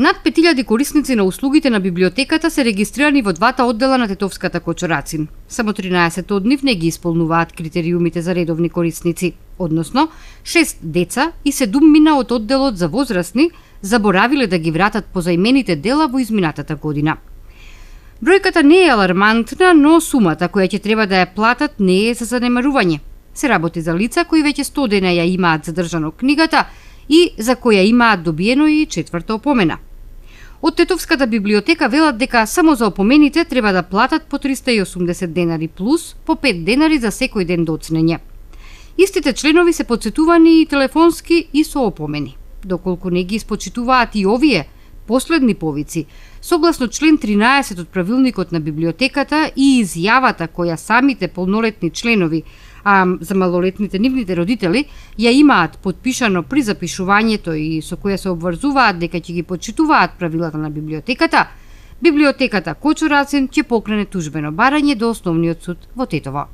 Над 5000 корисници на услугите на библиотеката се регистрирани во двата оддела на Тетовската Кочорацин. Само 13 од нив не ги исполнуваат критериумите за редовни корисници, односно 6 деца и 7 мина од одделот за возрастни заборавиле да ги вратат позаимените дела во изминатата година. Бројката не е алармантна, но сумата која ќе треба да ја платат не е за занемарување. Се работи за лица кои веќе 100 дена ја имаат задржано книгата и за која имаат добиено и четврта опомена. Од Тетовската библиотека велат дека само за опомените треба да платат по 380 денари плюс по 5 денари за секој ден доцнење. Истите членови се подсетувани и телефонски и со опомени. Доколку не ги испочитуваат и овие последни повици, согласно член 13 од правилникот на библиотеката и изјавата која самите полнолетни членови а за малолетните нивните родители ја имаат подпишано при запишувањето и со која се обврзуваат дека ќе ги почитуваат правилата на библиотеката, библиотеката Кочурацин ќе покрене тужбено барање до Основниот суд во Тетово.